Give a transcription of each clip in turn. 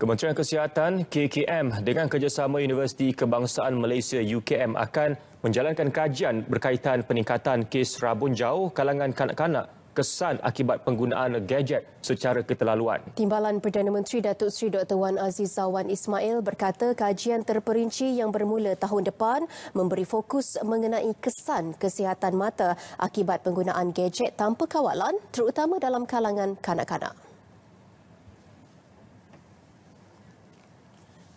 Kementerian Kesihatan KKM dengan kerjasama Universiti Kebangsaan Malaysia UKM akan menjalankan kajian berkaitan peningkatan kes rabun jauh kalangan kanak-kanak kesan akibat penggunaan gadget secara keterlaluan. Timbalan Perdana Menteri Datuk Seri Dr. Wan Aziz Zawan Ismail berkata kajian terperinci yang bermula tahun depan memberi fokus mengenai kesan kesihatan mata akibat penggunaan gadget tanpa kawalan terutama dalam kalangan kanak-kanak.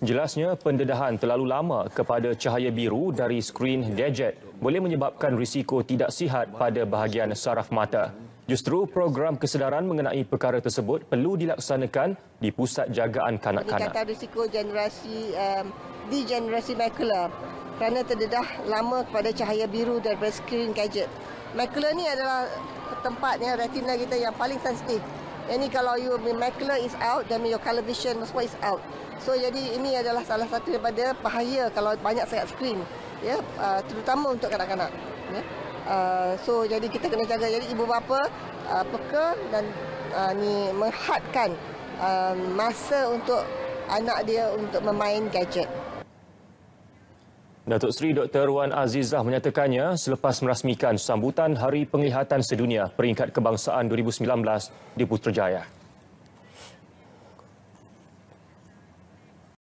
Jelasnya, pendedahan terlalu lama kepada cahaya biru dari skrin gadget boleh menyebabkan risiko tidak sihat pada bahagian saraf mata. Justru program kesedaran mengenai perkara tersebut perlu dilaksanakan di pusat jagaan kanak-kanak. Kata risiko generasi um, degenerasi macula kerana terdedah lama kepada cahaya biru daripada skrin gadget. Macula ni adalah tempatnya retina kita yang paling sensitif ini kalau you macular is out dan your color vision semua is out. So jadi ini adalah salah satu daripada bahaya kalau banyak sangat screen ya yeah, uh, terutama untuk kanak-kanak ya. Yeah. Uh, so jadi kita kena jaga jadi ibu bapa uh, peka dan uh, ni menghadkan uh, masa untuk anak dia untuk memain gadget. Datuk Seri Dr. Wan Azizah menyatakannya selepas merasmikan sambutan Hari Penglihatan Sedunia Peringkat Kebangsaan 2019 di Putrajaya.